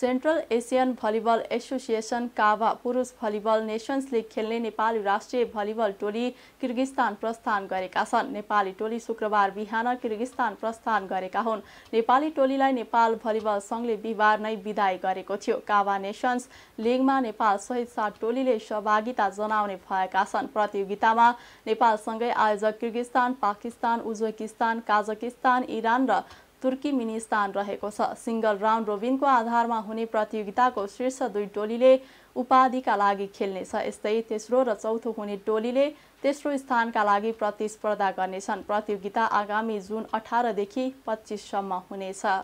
central Asian volleyball association CAVA पुरुष volleyball nations league खेल्ने नेपाली राष्ट्रिय भलिबल टोली किर्गिस्तान प्रस्थान गरेका छन् नेपाली टोली शुक्रबार बिहान किर्गिस्तान प्रस्थान गरेका हुन् नेपाली टोलीलाई नेपाल भलिबल सङ्घले बिहिबार नै विदाय गरेको थियो काभा नेसन्स लिगमा नेपाल सहित सात टोलीले सहभागिता जनाउने भएका छन् प्रतियोगितामा नेपालसँगै आयोजक Kyrgyzstan Pakistan Uzbekistan Kazakhstan Iran र तुर्की स्थान रहेको छ सिङ्गल राउन्ड रोबिनको आधारमा हुने प्रतियोगिताको शीर्ष दुई टोलीले उपाधिका लागि खेल्नेछ यस्तै तेस्रो र चौथो हुने टोलीले तेस्रो स्थानका लागि प्रतिस्पर्धा गर्नेछन् प्रतियोगिता आगामी जुन अठारदेखि पच्चिससम्म हुनेछ